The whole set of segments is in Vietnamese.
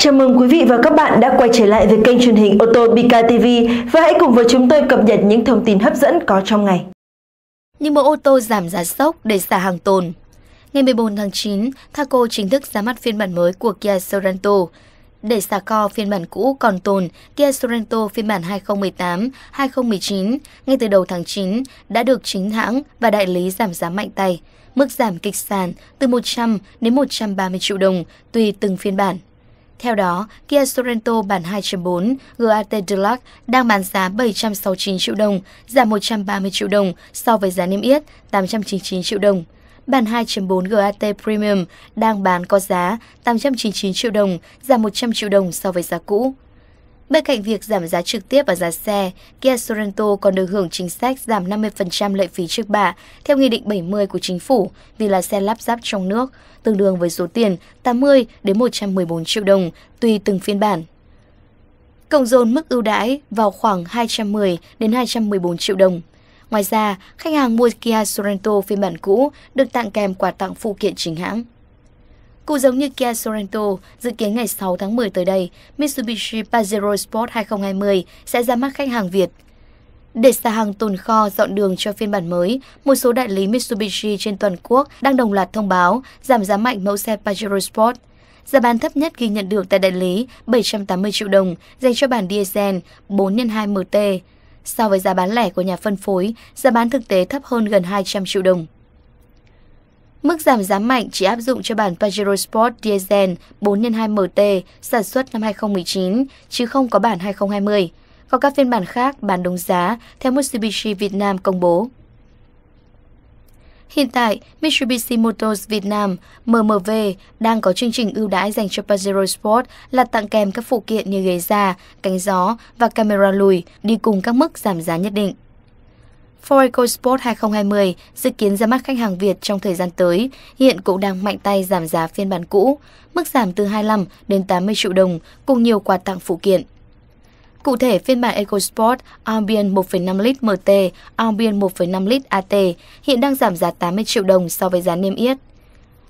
Chào mừng quý vị và các bạn đã quay trở lại với kênh truyền hình ô tô BK TV và hãy cùng với chúng tôi cập nhật những thông tin hấp dẫn có trong ngày. Những mẫu ô tô giảm giá sốc để xả hàng tồn. Ngày 14 tháng 9, Thaco chính thức ra mắt phiên bản mới của Kia Sorento. Để xả kho phiên bản cũ còn tồn, Kia Sorento phiên bản 2018, 2019 ngay từ đầu tháng 9 đã được chính hãng và đại lý giảm giá mạnh tay, mức giảm kịch sàn từ 100 đến 130 triệu đồng tùy từng phiên bản. Theo đó, Kia Sorento bản 2.4 GAT Deluxe đang bán giá 769 triệu đồng, giảm 130 triệu đồng so với giá niêm yết 899 triệu đồng. Bản 2.4 GAT Premium đang bán có giá 899 triệu đồng, giảm 100 triệu đồng so với giá cũ. Bên cạnh việc giảm giá trực tiếp và giá xe, Kia Sorento còn được hưởng chính sách giảm 50% lệ phí trước bạ theo Nghị định 70 của Chính phủ vì là xe lắp ráp trong nước, tương đương với số tiền 80 đến 114 triệu đồng tùy từng phiên bản. Cộng dồn mức ưu đãi vào khoảng 210 đến 214 triệu đồng. Ngoài ra, khách hàng mua Kia Sorento phiên bản cũ được tặng kèm quà tặng phụ kiện chính hãng. Cũng giống như Kia Sorento, dự kiến ngày 6 tháng 10 tới đây, Mitsubishi Pajero Sport 2020 sẽ ra mắt khách hàng Việt. Để xả hàng tồn kho dọn đường cho phiên bản mới, một số đại lý Mitsubishi trên toàn quốc đang đồng loạt thông báo giảm giá mạnh mẫu xe Pajero Sport. Giá bán thấp nhất ghi nhận được tại đại lý 780 triệu đồng dành cho bản diesel 4x2 MT. So với giá bán lẻ của nhà phân phối, giá bán thực tế thấp hơn gần 200 triệu đồng. Mức giảm giá mạnh chỉ áp dụng cho bản Pajero Sport Diesel 4x2 MT sản xuất năm 2019, chứ không có bản 2020. Có các phiên bản khác bán đúng giá theo Mitsubishi Việt Nam công bố. Hiện tại, Mitsubishi Motors Việt Nam MMV đang có chương trình ưu đãi dành cho Pajero Sport là tặng kèm các phụ kiện như ghế da, cánh gió và camera lùi đi cùng các mức giảm giá nhất định. Foreco Sport 2020 dự kiến ra mắt khách hàng Việt trong thời gian tới, hiện cũng đang mạnh tay giảm giá phiên bản cũ, mức giảm từ 25 đến 80 triệu đồng cùng nhiều quà tặng phụ kiện. Cụ thể, phiên bản EcoSport Albion 1,5 lít MT, Albion 1,5 lít AT hiện đang giảm giá 80 triệu đồng so với giá niêm yết.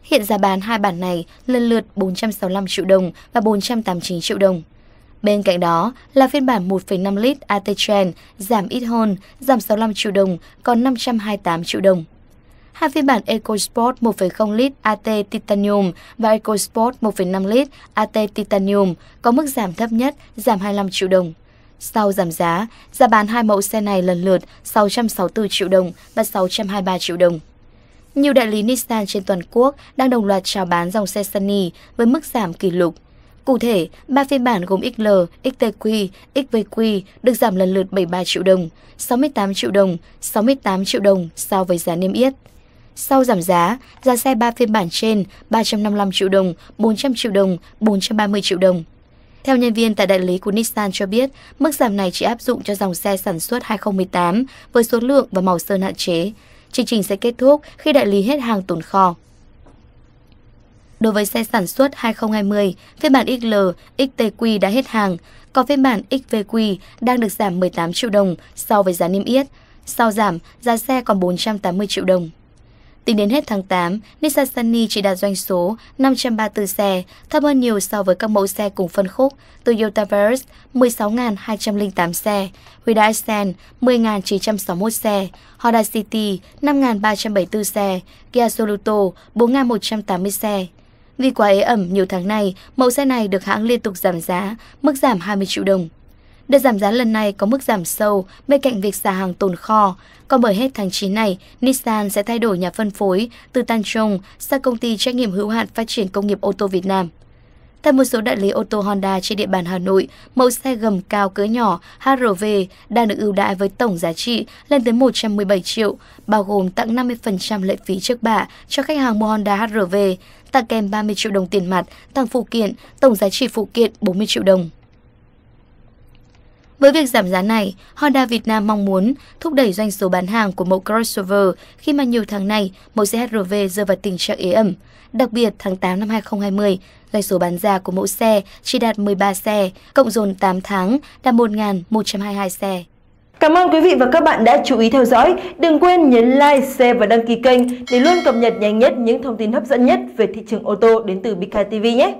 Hiện giá bán hai bản này lần lượt 465 triệu đồng và 489 triệu đồng. Bên cạnh đó là phiên bản 1,5 lít at trend giảm ít hơn, giảm 65 triệu đồng, còn 528 triệu đồng. Hai phiên bản EcoSport 1,0 lít AT Titanium và EcoSport 1,5 lít AT Titanium có mức giảm thấp nhất, giảm 25 triệu đồng. Sau giảm giá, giá bán hai mẫu xe này lần lượt 664 triệu đồng và 623 triệu đồng. Nhiều đại lý Nissan trên toàn quốc đang đồng loạt chào bán dòng xe Sunny với mức giảm kỷ lục. Cụ thể, ba phiên bản gồm XL, XTQ, XVQ được giảm lần lượt 73 triệu đồng, 68 triệu đồng, 68 triệu đồng so với giá niêm yết. Sau giảm giá, giá xe 3 phiên bản trên 355 triệu đồng, 400 triệu đồng, 430 triệu đồng. Theo nhân viên tại đại lý của Nissan cho biết, mức giảm này chỉ áp dụng cho dòng xe sản xuất 2018 với số lượng và màu sơn hạn chế. Chương trình sẽ kết thúc khi đại lý hết hàng tồn kho. Đối với xe sản xuất 2020, phiên bản XL, XTQ đã hết hàng, còn phiên bản XVQ đang được giảm 18 triệu đồng so với giá niêm yết. Sau giảm, giá xe còn 480 triệu đồng. Tính đến hết tháng 8, Nissan Sunny chỉ đạt doanh số 534 xe, thấp hơn nhiều so với các mẫu xe cùng phân khúc Toyota Verus 16.208 xe, Hyundai Accent 10.961 xe, Honda City 5.374 xe, Kia Soluto 4.180 xe. Vì quá ế ẩm nhiều tháng này, mẫu xe này được hãng liên tục giảm giá, mức giảm 20 triệu đồng. Đợt giảm giá lần này có mức giảm sâu bên cạnh việc xả hàng tồn kho. Còn bởi hết tháng 9 này, Nissan sẽ thay đổi nhà phân phối từ Tanchong sang công ty trách nhiệm hữu hạn phát triển công nghiệp ô tô Việt Nam. Tại một số đại lý ô tô Honda trên địa bàn Hà Nội, mẫu xe gầm cao cỡ nhỏ HRV đang được ưu đãi với tổng giá trị lên tới 117 triệu, bao gồm tặng 50% lệ phí trước bạ cho khách hàng mua Honda HRV, tặng kèm 30 triệu đồng tiền mặt, tặng phụ kiện, tổng giá trị phụ kiện 40 triệu đồng. Với việc giảm giá này, Honda Việt Nam mong muốn thúc đẩy doanh số bán hàng của mẫu crossover khi mà nhiều tháng nay mẫu xe HRV rơi vào tình trạng ế ẩm. Đặc biệt, tháng 8 năm 2020, doanh số bán ra của mẫu xe chỉ đạt 13 xe, cộng dồn 8 tháng đạt 1.122 xe. Cảm ơn quý vị và các bạn đã chú ý theo dõi. Đừng quên nhấn like, share và đăng ký kênh để luôn cập nhật nhanh nhất những thông tin hấp dẫn nhất về thị trường ô tô đến từ BKTV nhé!